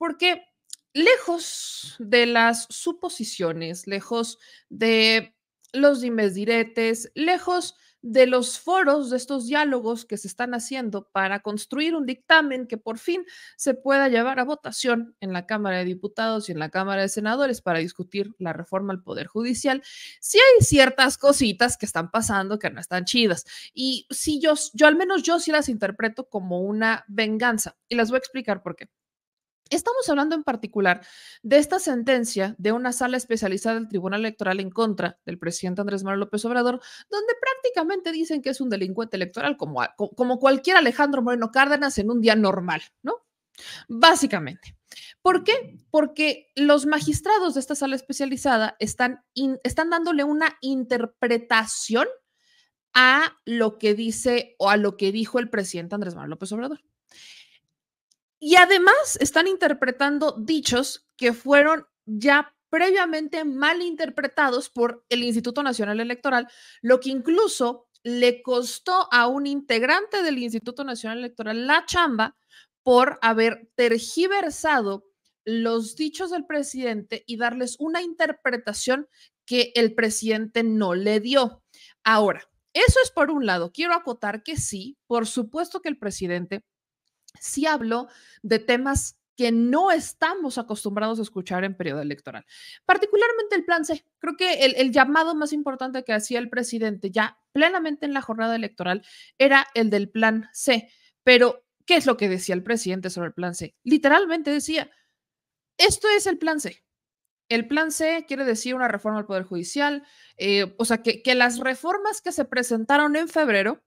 porque lejos de las suposiciones, lejos de los dimes diretes, lejos de los foros, de estos diálogos que se están haciendo para construir un dictamen que por fin se pueda llevar a votación en la Cámara de Diputados y en la Cámara de Senadores para discutir la reforma al Poder Judicial, si sí hay ciertas cositas que están pasando que no están chidas. Y si yo, yo al menos yo sí las interpreto como una venganza y las voy a explicar por qué. Estamos hablando en particular de esta sentencia de una sala especializada del Tribunal Electoral en contra del presidente Andrés Manuel López Obrador, donde prácticamente dicen que es un delincuente electoral como, como cualquier Alejandro Moreno Cárdenas en un día normal, ¿no? Básicamente. ¿Por qué? Porque los magistrados de esta sala especializada están, están dándole una interpretación a lo que dice o a lo que dijo el presidente Andrés Manuel López Obrador. Y además están interpretando dichos que fueron ya previamente mal interpretados por el Instituto Nacional Electoral, lo que incluso le costó a un integrante del Instituto Nacional Electoral la chamba por haber tergiversado los dichos del presidente y darles una interpretación que el presidente no le dio. Ahora, eso es por un lado. Quiero acotar que sí, por supuesto que el presidente si hablo de temas que no estamos acostumbrados a escuchar en periodo electoral, particularmente el plan C. Creo que el, llamado más importante que hacía el presidente ya plenamente en la jornada electoral era el del plan C. Pero, ¿qué es lo que decía el presidente sobre el plan C? Literalmente decía, esto es el plan C. El plan C quiere decir una reforma al Poder Judicial, eh, o sea, que, que las reformas que se presentaron en febrero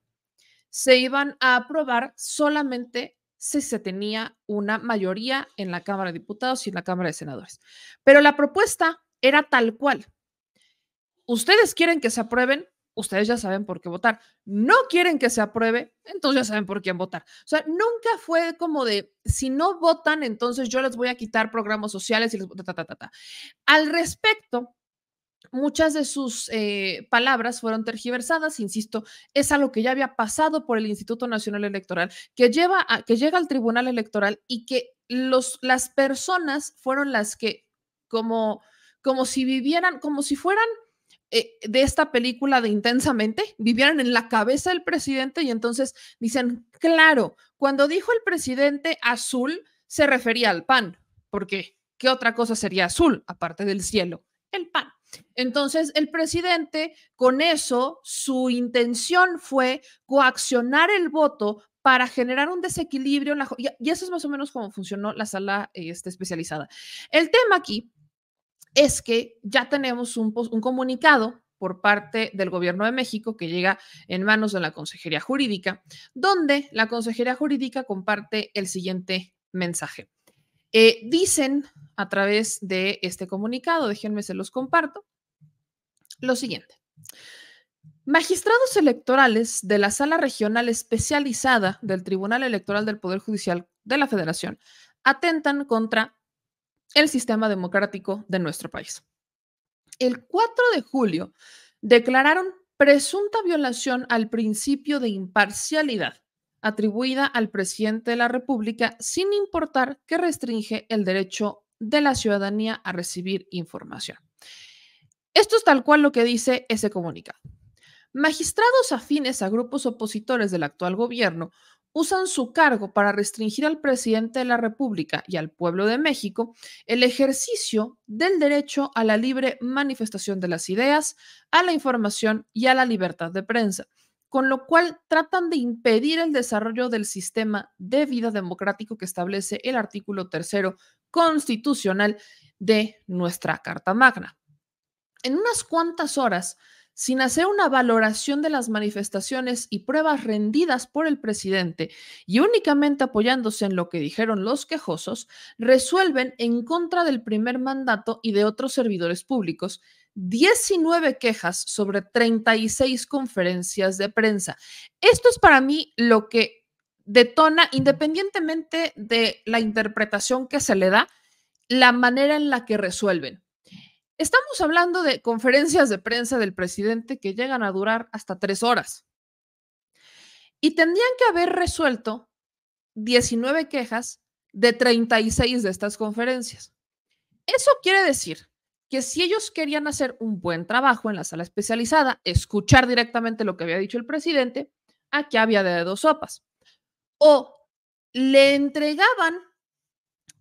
se iban a aprobar solamente si se tenía una mayoría en la Cámara de Diputados y en la Cámara de Senadores. Pero la propuesta era tal cual. Ustedes quieren que se aprueben, ustedes ya saben por qué votar. No quieren que se apruebe, entonces ya saben por quién votar. O sea, nunca fue como de, si no votan, entonces yo les voy a quitar programas sociales y les... Ta, ta, Al respecto, muchas de sus eh, palabras fueron tergiversadas, insisto, es algo que ya había pasado por el Instituto Nacional Electoral, que, lleva a, que llega al Tribunal Electoral y que los, las personas fueron las que, como, como si vivieran, como si fueran eh, de esta película de intensamente, vivieran en la cabeza del presidente y entonces dicen, claro, cuando dijo el presidente azul, se refería al pan, porque ¿qué otra cosa sería azul aparte del cielo? El pan. Entonces, el presidente, con eso, su intención fue coaccionar el voto para generar un desequilibrio en la... Y eso es más o menos como funcionó la sala este, especializada. El tema aquí es que ya tenemos un, comunicado por parte del Gobierno de México que llega en manos de la Consejería Jurídica, donde la Consejería Jurídica comparte el siguiente mensaje. Eh, dicen a través de este comunicado, déjenme se los comparto, lo siguiente. Magistrados electorales de la Sala Regional Especializada del Tribunal Electoral del Poder Judicial de la Federación atentan contra el sistema democrático de nuestro país. El 4 de julio declararon presunta violación al principio de imparcialidad atribuida al presidente de la República sin importar que restringe el derecho de la ciudadanía a recibir información. Esto es tal cual lo que dice ese comunicado. Magistrados afines a grupos opositores del actual gobierno usan su cargo para restringir al presidente de la República y al pueblo de México el ejercicio del derecho a la libre manifestación de las ideas, a la información y a la libertad de prensa, con lo cual tratan de impedir el desarrollo del sistema de vida democrático que establece el artículo tercero constitucional de nuestra Carta Magna en unas cuantas horas, sin hacer una valoración de las manifestaciones y pruebas rendidas por el presidente y únicamente apoyándose en lo que dijeron los quejosos, resuelven en contra del primer mandato y de otros servidores públicos 19 quejas sobre 36 conferencias de prensa. Esto es para mí lo que detona, independientemente de la interpretación que se le da, la manera en la que resuelven. Estamos hablando de conferencias de prensa del presidente que llegan a durar hasta tres horas. Y tendrían que haber resuelto 19 quejas de 36 de estas conferencias. Eso quiere decir que si ellos querían hacer un buen trabajo en la sala especializada, escuchar directamente lo que había dicho el presidente, aquí había de dos sopas. O le entregaban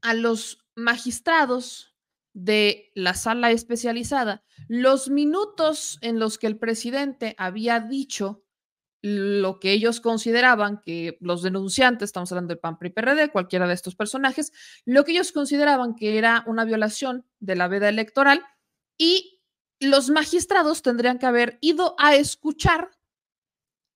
a los magistrados de la sala especializada los minutos en los que el presidente había dicho lo que ellos consideraban que los denunciantes, estamos hablando del PAN, PRI, PRD, cualquiera de estos personajes, lo que ellos consideraban que era una violación de la veda electoral y los magistrados tendrían que haber ido a escuchar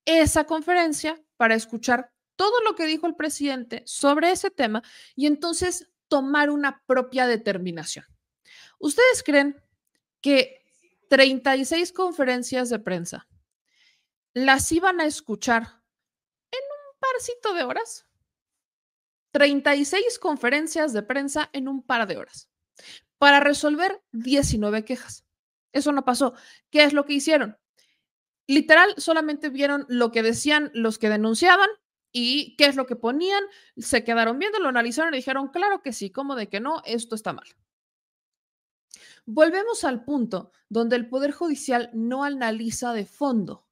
esa conferencia para escuchar todo lo que dijo el presidente sobre ese tema y entonces tomar una propia determinación. ¿Ustedes creen que 36 conferencias de prensa las iban a escuchar en un parcito de horas? 36 conferencias de prensa en un par de horas para resolver 19 quejas. Eso no pasó. ¿Qué es lo que hicieron? Literal, solamente vieron lo que decían los que denunciaban y qué es lo que ponían. Se quedaron viendo, lo analizaron y dijeron, claro que sí, como de que no, esto está mal. Volvemos al punto donde el Poder Judicial no analiza de fondo,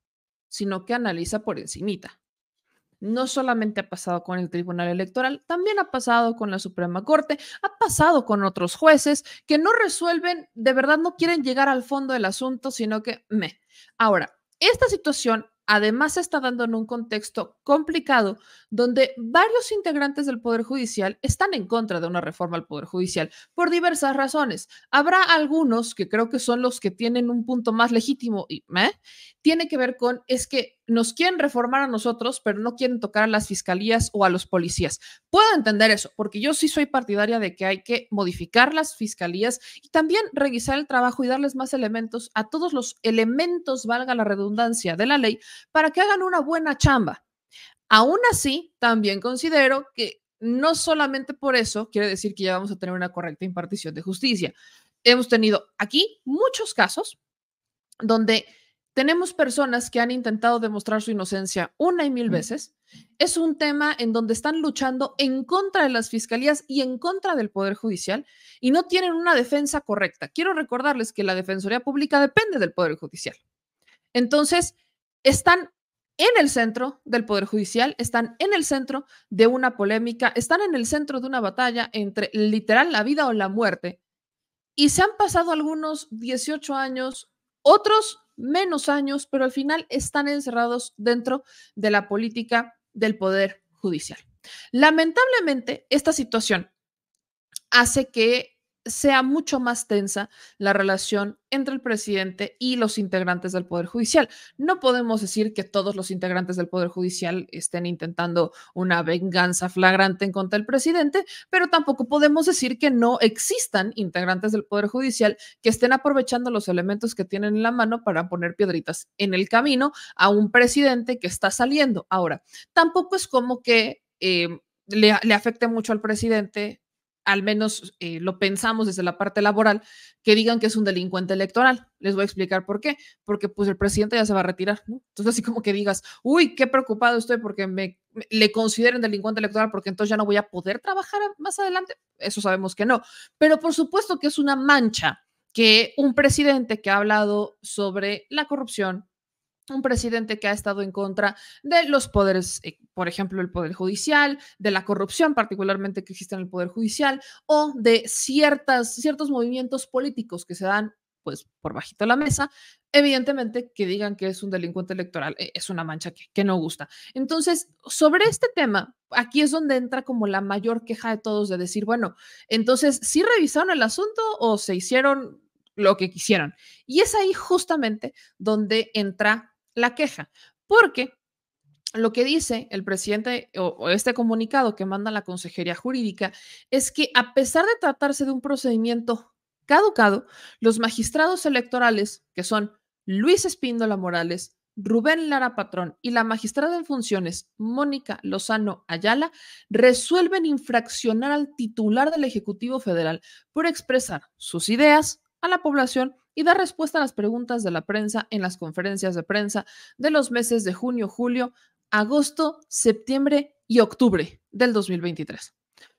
sino que analiza por encimita. No solamente ha pasado con el Tribunal Electoral, también ha pasado con la Suprema Corte, ha pasado con otros jueces que no resuelven, de verdad no quieren llegar al fondo del asunto, sino que me. Ahora, esta situación Además, se está dando en un contexto complicado donde varios integrantes del Poder Judicial están en contra de una reforma al Poder Judicial por diversas razones. Habrá algunos que creo que son los que tienen un punto más legítimo y ¿eh? tiene que ver con es que nos quieren reformar a nosotros, pero no quieren tocar a las fiscalías o a los policías. Puedo entender eso, porque yo sí soy partidaria de que hay que modificar las fiscalías y también revisar el trabajo y darles más elementos a todos los elementos, valga la redundancia, de la ley, para que hagan una buena chamba. Aún así, también considero que no solamente por eso quiere decir que ya vamos a tener una correcta impartición de justicia. Hemos tenido aquí muchos casos donde tenemos personas que han intentado demostrar su inocencia una y mil veces. Es un tema en donde están luchando en contra de las fiscalías y en contra del Poder Judicial y no tienen una defensa correcta. Quiero recordarles que la Defensoría Pública depende del Poder Judicial. Entonces, están en el centro del Poder Judicial, están en el centro de una polémica, están en el centro de una batalla entre literal la vida o la muerte. Y se han pasado algunos 18 años, otros menos años, pero al final están encerrados dentro de la política del Poder Judicial. Lamentablemente, esta situación hace que sea mucho más tensa la relación entre el presidente y los integrantes del Poder Judicial. No podemos decir que todos los integrantes del Poder Judicial estén intentando una venganza flagrante en contra del presidente, pero tampoco podemos decir que no existan integrantes del Poder Judicial que estén aprovechando los elementos que tienen en la mano para poner piedritas en el camino a un presidente que está saliendo. Ahora, tampoco es como que... Eh, le afecte mucho al presidente al menos eh, lo pensamos desde la parte laboral, que digan que es un delincuente electoral. Les voy a explicar por qué. Porque pues el presidente ya se va a retirar, ¿no? Entonces así como que digas, uy, qué preocupado estoy porque me, me, le consideren delincuente electoral porque entonces ya no voy a poder trabajar más adelante. Eso sabemos que no. Pero por supuesto que es una mancha que un presidente que ha hablado sobre la corrupción, un presidente que ha estado en contra de los poderes, eh, por ejemplo, el Poder Judicial, de la corrupción particularmente que existe en el Poder Judicial, o de ciertas, ciertos movimientos políticos que se dan pues por bajito la mesa, evidentemente que digan que es un delincuente electoral, eh, es una mancha que, que no gusta. Entonces, sobre este tema, aquí es donde entra como la mayor queja de todos de decir, bueno, entonces, ¿sí revisaron el asunto o se hicieron lo que quisieron? Y es ahí justamente donde entra la queja, porque lo que dice el presidente o, este comunicado que manda la Consejería Jurídica es que a pesar de tratarse de un procedimiento caducado, los magistrados electorales, que son Luis Espíndola Morales, Rubén Lara Patrón y la magistrada en funciones, Mónica Lozano Ayala, resuelven infraccionar al titular del Ejecutivo Federal por expresar sus ideas a la población y da respuesta a las preguntas de la prensa en las conferencias de prensa de los meses de junio, julio, agosto, septiembre y octubre del 2023,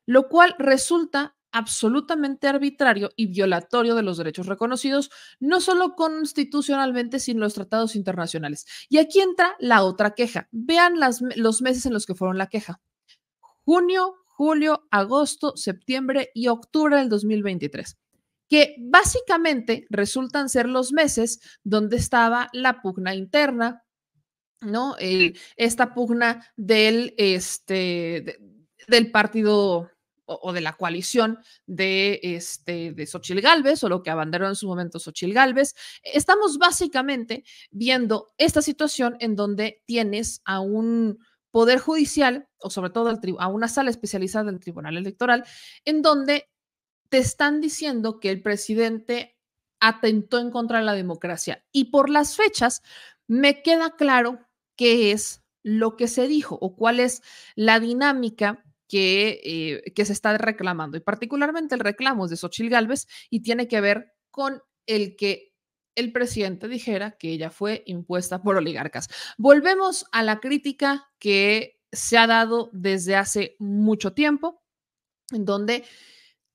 lo cual resulta absolutamente arbitrario y violatorio de los derechos reconocidos, no solo constitucionalmente, sino los tratados internacionales. Y aquí entra la otra queja. Vean los meses en los que fueron la queja. Junio, julio, agosto, septiembre y octubre del 2023 que básicamente resultan ser los meses donde estaba la pugna interna, ¿no? esta pugna del, este, del partido o, de la coalición de, este, de Xochil Gálvez o lo que abanderó en su momento Xochil Gálvez. Estamos básicamente viendo esta situación en donde tienes a un poder judicial o sobre todo a una sala especializada del Tribunal Electoral, en donde te están diciendo que el presidente atentó en contra de la democracia. Y por las fechas, me queda claro qué es lo que se dijo o cuál es la dinámica que, eh, que se está reclamando. Y particularmente el reclamo de Xochil Gálvez y tiene que ver con el que el presidente dijera que ella fue impuesta por oligarcas. Volvemos a la crítica que se ha dado desde hace mucho tiempo, en donde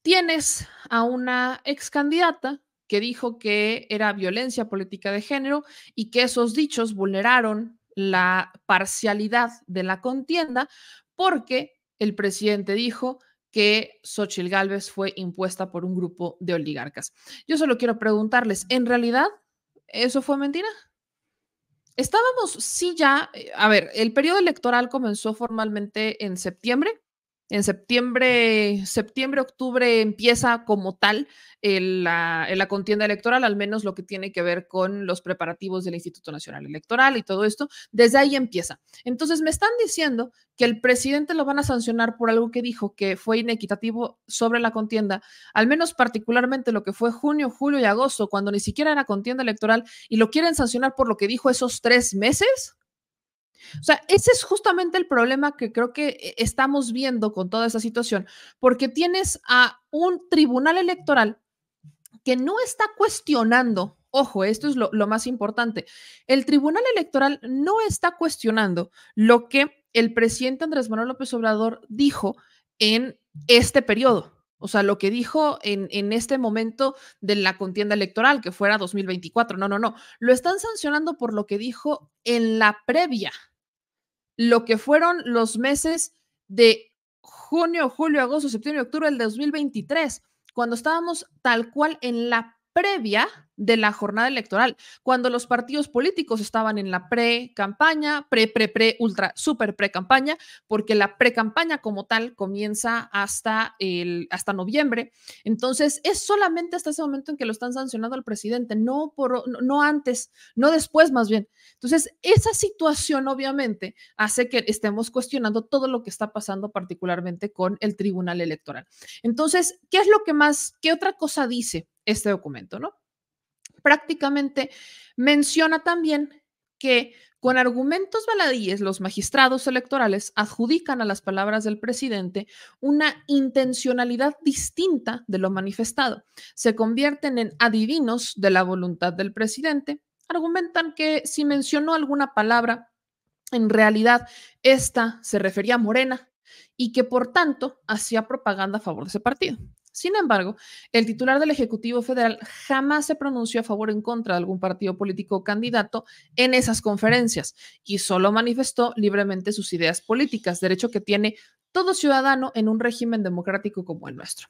Tienes a una ex candidata que dijo que era violencia política de género y que esos dichos vulneraron la parcialidad de la contienda porque el presidente dijo que Xochitl Gálvez fue impuesta por un grupo de oligarcas. Yo solo quiero preguntarles, ¿en realidad eso fue mentira? Estábamos, sí, ya, eh, a ver, el periodo electoral comenzó formalmente en septiembre en septiembre, septiembre, octubre empieza como tal la, la, contienda electoral, al menos lo que tiene que ver con los preparativos del Instituto Nacional Electoral y todo esto. Desde ahí empieza. Entonces, me están diciendo que el presidente lo van a sancionar por algo que dijo que fue inequitativo sobre la contienda, al menos particularmente lo que fue junio, julio y agosto, cuando ni siquiera era contienda electoral, y lo quieren sancionar por lo que dijo esos tres meses. O sea, ese es justamente el problema que creo que eh, estamos viendo con toda esa situación, porque tienes a un tribunal electoral que no está cuestionando, ojo, esto es lo, más importante, el tribunal electoral no está cuestionando lo que el presidente Andrés Manuel López Obrador dijo en este periodo. O sea, lo que dijo en, este momento de la contienda electoral, que fuera 2024, no, no, no. Lo están sancionando por lo que dijo en la previa lo que fueron los meses de junio, julio, agosto, septiembre, octubre del 2023, cuando estábamos tal cual en la previa de la jornada electoral, cuando los partidos políticos estaban en la pre-campaña, pre, pre, pre, ultra, super pre-campaña, porque la pre-campaña como tal comienza hasta, el, hasta noviembre. Entonces, es solamente hasta ese momento en que lo están sancionando al presidente, no, por, no antes, no después más bien. Entonces, esa situación obviamente hace que estemos cuestionando todo lo que está pasando particularmente con el Tribunal Electoral. Entonces, ¿qué es lo que más, qué otra cosa dice este documento, no? prácticamente menciona también que con argumentos baladíes los magistrados electorales adjudican a las palabras del presidente una intencionalidad distinta de lo manifestado. Se convierten en adivinos de la voluntad del presidente. Argumentan que si mencionó alguna palabra, en realidad esta se refería a Morena y que por tanto hacía propaganda a favor de ese partido. Sin embargo, el titular del Ejecutivo Federal jamás se pronunció a favor o en contra de algún partido político o candidato en esas conferencias y solo manifestó libremente sus ideas políticas, derecho que tiene todo ciudadano en un régimen democrático como el nuestro.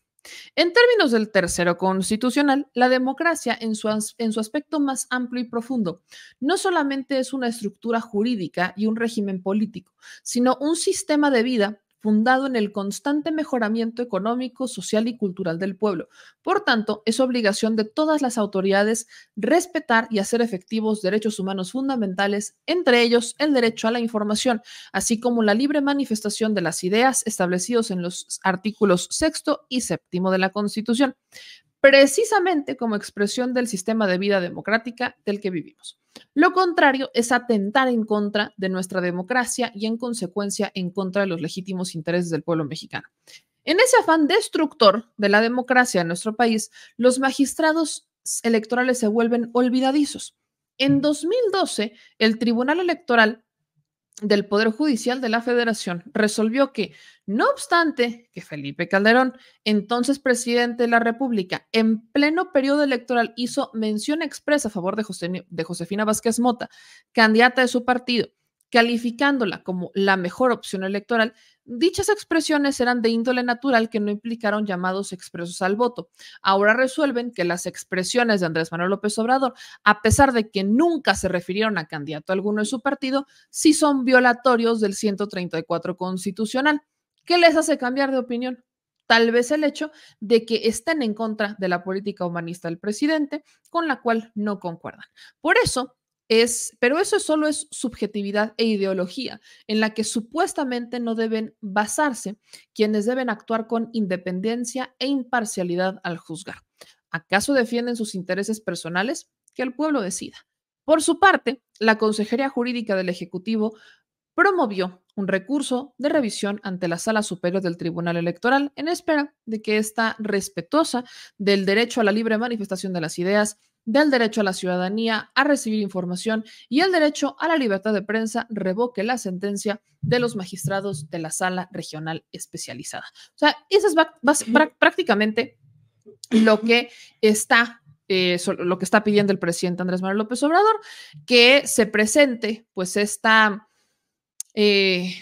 En términos del tercero constitucional, la democracia en su, en su, aspecto más amplio y profundo no solamente es una estructura jurídica y un régimen político, sino un sistema de vida fundado en el constante mejoramiento económico, social y cultural del pueblo. Por tanto, es obligación de todas las autoridades respetar y hacer efectivos derechos humanos fundamentales, entre ellos el derecho a la información, así como la libre manifestación de las ideas establecidos en los artículos sexto y séptimo de la Constitución precisamente como expresión del sistema de vida democrática del que vivimos. Lo contrario es atentar en contra de nuestra democracia y en consecuencia en contra de los legítimos intereses del pueblo mexicano. En ese afán destructor de la democracia en nuestro país, los magistrados electorales se vuelven olvidadizos. En 2012, mm. el Tribunal Electoral del Poder Judicial de la Federación resolvió que, no obstante que Felipe Calderón, entonces presidente de la República, en pleno periodo electoral hizo mención expresa a favor de, Josefina Vázquez Mota, candidata de su partido, calificándola como la mejor opción electoral, Dichas expresiones eran de índole natural que no implicaron llamados expresos al voto. Ahora resuelven que las expresiones de Andrés Manuel López Obrador, a pesar de que nunca se refirieron a candidato alguno de su partido, sí son violatorios del 134 constitucional. ¿Qué les hace cambiar de opinión? Tal vez el hecho de que estén en contra de la política humanista del presidente, con la cual no concuerdan. Por eso, pero eso solo es subjetividad e ideología, en la que supuestamente no deben basarse quienes deben actuar con independencia e imparcialidad al juzgar. ¿Acaso defienden sus intereses personales? Que el pueblo decida. Por su parte, la Consejería Jurídica del Ejecutivo promovió un recurso de revisión ante la Sala Superior del Tribunal Electoral en espera de que esta respetuosa del derecho a la libre manifestación de las ideas, del derecho a la ciudadanía a recibir información y el derecho a la libertad de prensa revoque la sentencia de los magistrados de la sala regional especializada. O sea, eso es prácticamente lo que está eh, lo que está pidiendo el presidente Andrés Manuel López Obrador, que se presente pues esta, eh,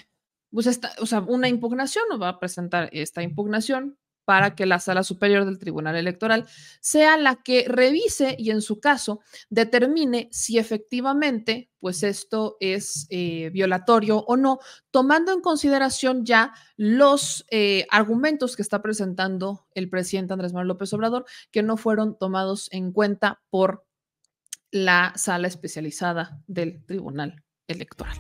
pues esta o sea, una impugnación, o va a presentar esta impugnación para que la sala superior del Tribunal Electoral sea la que revise y en su caso determine si efectivamente pues esto es eh, violatorio o no, tomando en consideración ya los eh, argumentos que está presentando el presidente Andrés Manuel López Obrador que no fueron tomados en cuenta por la sala especializada del Tribunal Electoral.